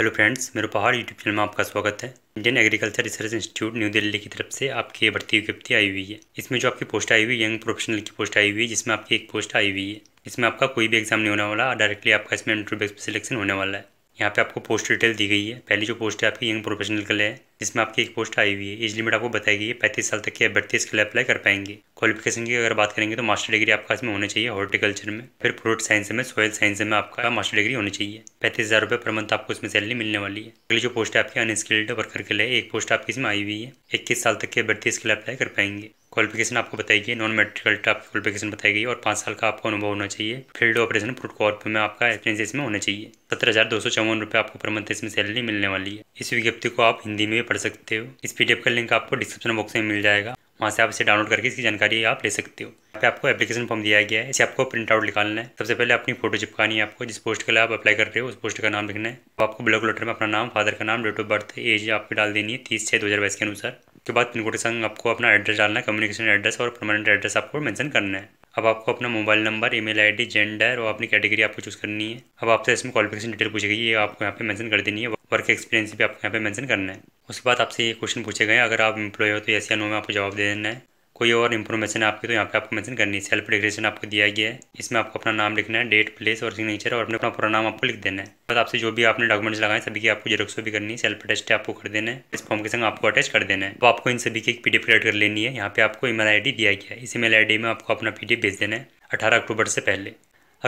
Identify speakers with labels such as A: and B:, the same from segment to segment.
A: hello friends मेरे पहाड़ YouTube channel में आपका स्वागत है Indian agriculture research institute new Delhi की तरफ से आपकी भर्ती विज्ञप्ति आई हुई है इसमें जो आपकी पोस्ट आई हुई यंग प्रोफेशनल की पोस्ट आई हुई है जिसमें आपकी एक पोस्ट आई हुई है इसमें आपका कोई भी एग्जाम नहीं होने वाला डायरेक्टली आपका इसमें इंटरव्यू सिलेक्शन होने वाला है यहाँ पे आपको पोस्ट डिटेल दी गई है पहली जो पोस्ट है आपकी यंग प्रोफेशनल के लिए है जिसमें आपकी एक पोस्ट आई हुई है एज लिमिट आपको बताई गई है पैंतीस साल तक के अभ्यर्थी इसके लिए अप्लाई कर पाएंगे क्वालिफिकेशन की अगर बात करेंगे तो मास्टर डिग्री आपका इसमें होना चाहिए हॉर्टिकल्चर में फिर फ्रूट साइंस में सोयल साइंस में आपका मास्टर डिग्री होनी चाहिए पैंतीस हज़ार रुपये पर मंथ आपको इसमें सैलरी मिलने वाली है अगली जो पोस्ट है आपकी अनस्किल्ड वर्कर के लिए एक पोस्ट आपकी इसमें आई हुई है इक्कीस साल तक के अभ्यर्थी इसके लिए अप्लाई कर पाएंगे क्वालिफिकेशन आपको बताई गई नॉन मेडिकल टॉप क्वालिफिकेशन बताई गई और पाँच साल का आपको अनुभव होना चाहिए फील्ड ऑपरेशन फूड कॉर्प में आपका एक्सपीरियंस इसमें होना चाहिए सत्रह हज़ार दो सौ चौवन रुपये आपको पर मंथ इसमें सैलरी मिलने वाली है इस विज्ञप्ति को आप हिंदी में भी पढ़ सकते हो इस पीडीएफ का लिंक आपको डिस्क्रिप्शन बॉक्स में मिल जाएगा वहाँ से आप इसे डाउनलोड करके इसकी जानकारी आप ले सकते हो यहाँ पे आपको एप्लीकेशन फॉर्म दिया गया है इसे आपको प्रिंट आउट निकालना है सबसे पहले अपनी फोटो चिपकानी है आपको जिस पोस्ट के लिए आप अप्लाई कर रहे हो उस पोस्ट का नाम लिखना है तो आपको ब्लॉक लेटर में अपना नाम फादर का नाम डेट ऑफ बर्थ एज आपकी डाल देनी है तीस छः दो हज़ार बाईस के अनुसार उसके बाद पिन कोड के संग आपको अपना एड्रेस डालना है कम्युनिकेशन एड्रेस और परमानेंट एड्रेस आपको मेंशन करना है अब आपको अपना mobile number email ID gender और अपनी कैटेगरी आपको चूज़ करनी है अब आपसे इसमें क्वालिफिकेशन डिटेल पूछेगी ये आपको यहाँ पे मेंशन कर देनी है वर्क एक्सपीरियंस भी आपको यहाँ पे मेंशन करना है उसके बाद आपसे ये क्वेश्चन पूछे गए अगर आप इंप्लॉय हो तो ऐसे नो में आपको जवाब दे देना है कोई और इन्फॉर्मेशन आपकी तो यहाँ पे आपको मेंशन करनी है सेल्फ डिक्रेशन आपको दिया गया है इसमें आपको अपना नाम लिखना है डेट प्लेस और सिग्नेचर और अपने अपना पूरा नाम आपको लिख देना है बाद तो आपसे जो भी आपने डॉक्यूमेंट्स लगाए सभी की आपको जेरोक्स भी करनी है सेल्फ अटेस्ट आपको कर देना है इस फॉर्म के संग आपको अटैच कर देना है तो आपको इन सभी की एक पीडीएफ क्रिएट कर लेनी है यहाँ पे आपको ईमेल आईडी दिया गया है इस ईमेल आईडी में आपको अपना पी भेज देना है अठारह अक्टूबर से पहले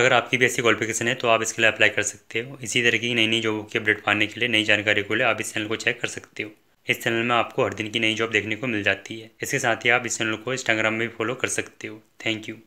A: अगर आपकी भी ऐसी क्वालिफिकेशन है तो आप इसके लिए अप्लाई कर सकते हो इसी तरह की नई नई जॉब की अपडेट पाने के लिए नई जानकारी के लिए आप इस चैनल को चेक कर सकते हो इस चैनल में आपको हर दिन की नई जॉब देखने को मिल जाती है इसके साथ ही आप इस चैनल को इंस्टाग्राम में भी फॉलो कर सकते हो थैंक यू